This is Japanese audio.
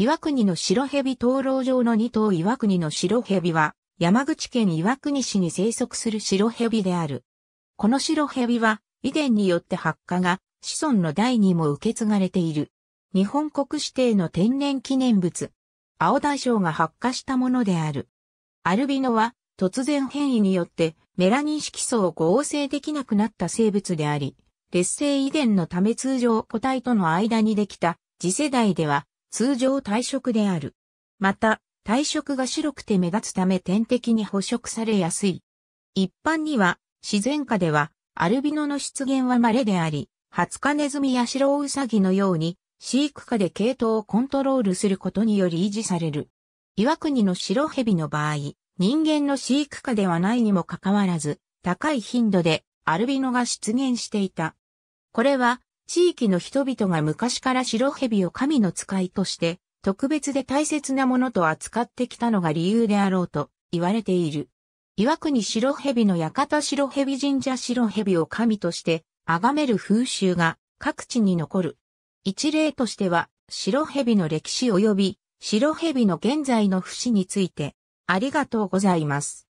岩国の白蛇灯籠上の二頭岩国の白蛇は、山口県岩国市に生息する白蛇である。この白蛇は、遺伝によって発火が、子孫の代にも受け継がれている。日本国指定の天然記念物。青大将が発火したものである。アルビノは、突然変異によって、メラニン色素を合成できなくなった生物であり、劣勢遺伝のため通常個体との間にできた次世代では通常体色である。また、体色が白くて目立つため天敵に捕食されやすい。一般には、自然下では、アルビノの出現は稀であり、ハツカネズミや白ウサギのように、飼育下で系統をコントロールすることにより維持される。岩国の白蛇の場合、人間の飼育下ではないにもかかわらず、高い頻度でアルビノが出現していた。これは地域の人々が昔から白蛇を神の使いとして、特別で大切なものと扱ってきたのが理由であろうと言われている。岩国白蛇の館白蛇神社白蛇を神として崇める風習が各地に残る。一例としては、白蛇の歴史及び白蛇の現在の節について、ありがとうございます。